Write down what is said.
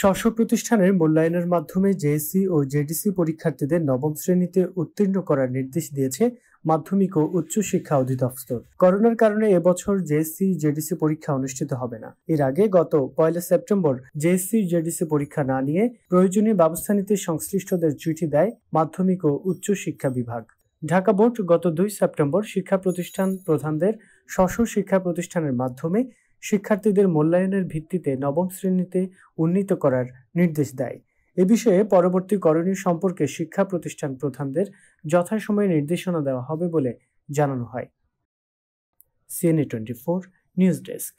স্বশ প্রতিষ্ঠানের মূল্যায়নের মাধ্যমে জেএসসি ও জেডিসি পরীক্ষার্থীদের নবম শ্রেণীতে উত্তীর্ণ করার নির্দেশ দিয়েছে মাধ্যমিক ও উচ্চ শিক্ষা অধিদপ্তর করোনার কারণে এবছর জেএসসি জেডিসি পরীক্ষা অনুষ্ঠিত হবে না এর আগে গত পয়লা সেপ্টেম্বর জেএসসি জেডিসি পরীক্ষা না নিয়ে প্রয়োজনীয় ব্যবস্থা নিতে সংশ্লিষ্টদের চিঠি দেয় মাধ্যমিক ও উচ্চ শিক্ষা বিভাগ ঢাকা বোর্ড গত দুই সেপ্টেম্বর শিক্ষা প্রতিষ্ঠান প্রধানদের স্বশ শিক্ষা প্রতিষ্ঠানের মাধ্যমে শিক্ষার্থীদের মূল্যায়নের ভিত্তিতে নবম শ্রেণীতে উন্নীত করার নির্দেশ দেয় এ বিষয়ে পরবর্তী করণীয় সম্পর্কে শিক্ষা প্রতিষ্ঠান প্রধানদের যথাসময়ে নির্দেশনা দেওয়া হবে বলে জানানো হয় C N A twenty four news desk